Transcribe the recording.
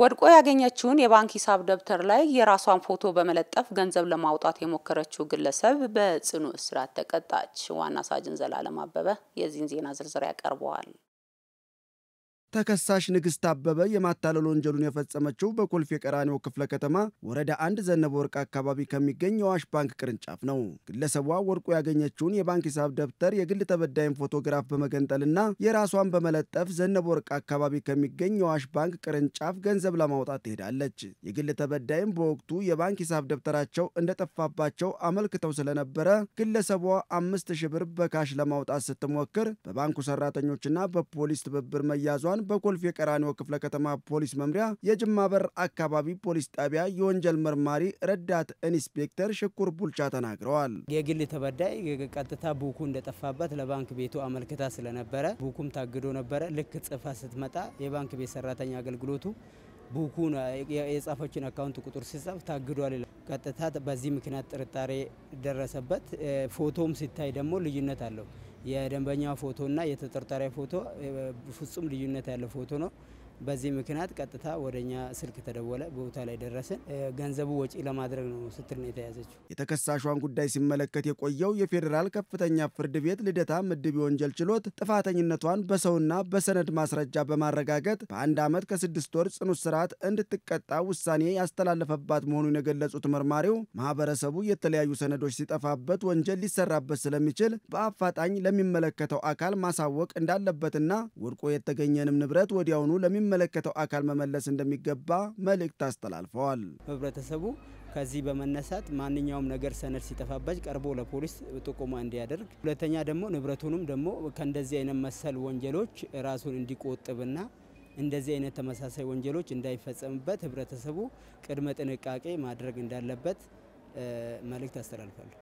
ወድቆ ያገኘችውን የባንክ ሂሳብ ደብተር ላይ የራሷን ፎቶ በመለጠፍ ገንዘብ ለማውጣት የሞከረችው ግለሰብ በጽኑ እስራት ተቀጣች። ዋና ሳጅን ዘላለም አበበ የዚህን ዜና ዝርዝር ያቀርበዋል። ተከሳሽ ንግሥት አበበ የማታለል ወንጀሉን የፈጸመችው በኮልፌ ቀራኒዮ ክፍለ ከተማ ወረዳ አንድ ዘነበ ወርቅ አካባቢ ከሚገኝ የአዋሽ ባንክ ቅርንጫፍ ነው። ግለሰቧ ወርቁ ያገኘችውን የባንክ ሂሳብ ደብተር የግል ተበዳይን ፎቶግራፍ በመገንጠልና የራሷን በመለጠፍ ዘነበ ወርቅ አካባቢ ከሚገኝ የአዋሽ ባንክ ቅርንጫፍ ገንዘብ ለማውጣት ትሄዳለች። የግል ተበዳይም በወቅቱ የባንክ ሂሳብ ደብተራቸው እንደጠፋባቸው አመልክተው ስለነበረ ግለሰቧ አምስት ሺህ ብር በካሽ ለማውጣት ስትሞክር በባንኩ ሰራተኞችና በፖሊስ ትብብር መያዟን በኮልፌ ቀራኒዮ ክፍለ ከተማ ፖሊስ መምሪያ የጅማ በር አካባቢ ፖሊስ ጣቢያ የወንጀል መርማሪ ረዳት ኢንስፔክተር ሽኩር ቡልቻ ተናግረዋል። የግል ተበዳይ ቀጥታ ቡኩ እንደጠፋበት ለባንክ ቤቱ አመልክታ ስለነበረ ቡኩም ታግዶ ነበረ። ልክ ጽፋ ስትመጣ የባንክ ቤት ሰራተኛ አገልግሎቱ ቡኩን የጻፈችን አካውንት ቁጥር ሲጻፍ ታግዷል። ቀጥታ በዚህ ምክንያት ጥርጣሬ ደረሰበት። ፎቶም ሲታይ ደግሞ ልዩነት አለው። የደንበኛ ፎቶ እና የተጠርጣሪ ፎቶ ፍጹም ልዩነት ያለው ፎቶ ነው። በዚህ ምክንያት ቀጥታ ወደኛ ስልክ ተደወለ። ቦታ ላይ ደረስን። ገንዘቡ ወጪ ለማድረግ ነው ስትል ነው የተያዘችው። የተከሳሿን ጉዳይ ሲመለከት የቆየው የፌዴራል ከፍተኛ ፍርድ ቤት ልደታ ምድብ የወንጀል ችሎት ጥፋተኝነቷን በሰውና በሰነድ ማስረጃ በማረጋገጥ በአንድ ዓመት ከስድስት ወር ጽኑ እስራት እንድትቀጣ ውሳኔ ያስተላለፈባት መሆኑን የገለጹት መርማሪው ማህበረሰቡ የተለያዩ ሰነዶች ሲጠፋበት ወንጀል ሊሰራበት ስለሚችል በአፋጣኝ ለሚመለከተው አካል ማሳወቅ እንዳለበትና ወድቆ የተገኘንም ንብረት ወዲያውኑ ለሚመ ለሚመለከተው አካል መመለስ እንደሚገባ መልእክት አስተላልፈዋል። ህብረተሰቡ ከዚህ በመነሳት ማንኛውም ነገር ሰነድ ሲጠፋበት ቀርቦ ለፖሊስ ጥቆማ እንዲያደርግ፣ ሁለተኛ ደግሞ ንብረቱንም ደግሞ ከእንደዚህ አይነት መሰል ወንጀሎች ራሱን እንዲቆጥብና እንደዚህ አይነት ተመሳሳይ ወንጀሎች እንዳይፈጸምበት ህብረተሰቡ ቅድመ ጥንቃቄ ማድረግ እንዳለበት መልእክት አስተላልፋለሁ።